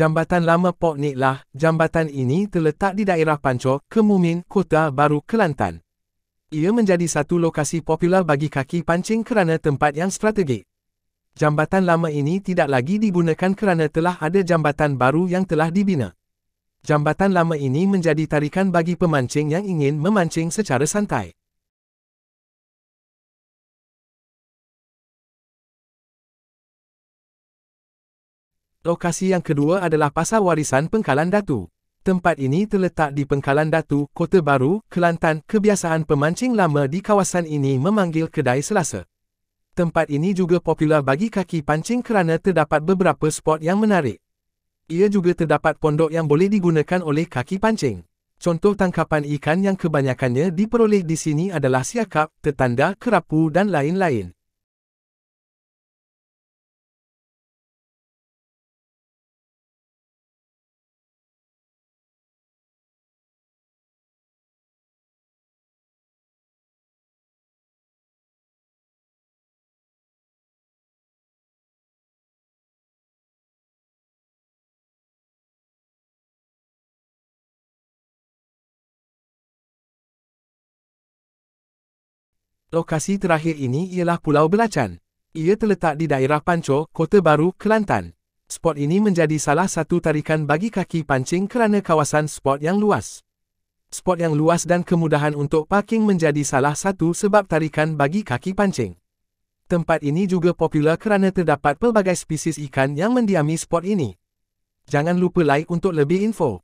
Jambatan Lama Pok Nik lah, jambatan ini terletak di daerah Pancor, Kemumin, Kota Baru, Kelantan. Ia menjadi satu lokasi popular bagi kaki pancing kerana tempat yang strategik. Jambatan lama ini tidak lagi digunakan kerana telah ada jambatan baru yang telah dibina. Jambatan lama ini menjadi tarikan bagi pemancing yang ingin memancing secara santai. Lokasi yang kedua adalah Pasar Warisan Pengkalan Datu. Tempat ini terletak di Pengkalan Datu, Kota Baru, Kelantan. Kebiasaan pemancing lama di kawasan ini memanggil kedai selasa. Tempat ini juga popular bagi kaki pancing kerana terdapat beberapa spot yang menarik. Ia juga terdapat pondok yang boleh digunakan oleh kaki pancing. Contoh tangkapan ikan yang kebanyakannya diperoleh di sini adalah siakap, tetanda, kerapu dan lain-lain. Lokasi terakhir ini ialah Pulau Belacan. Ia terletak di daerah Panco, Kota Baru, Kelantan. Spot ini menjadi salah satu tarikan bagi kaki pancing kerana kawasan spot yang luas. Spot yang luas dan kemudahan untuk parking menjadi salah satu sebab tarikan bagi kaki pancing. Tempat ini juga popular kerana terdapat pelbagai spesies ikan yang mendiami spot ini. Jangan lupa like untuk lebih info.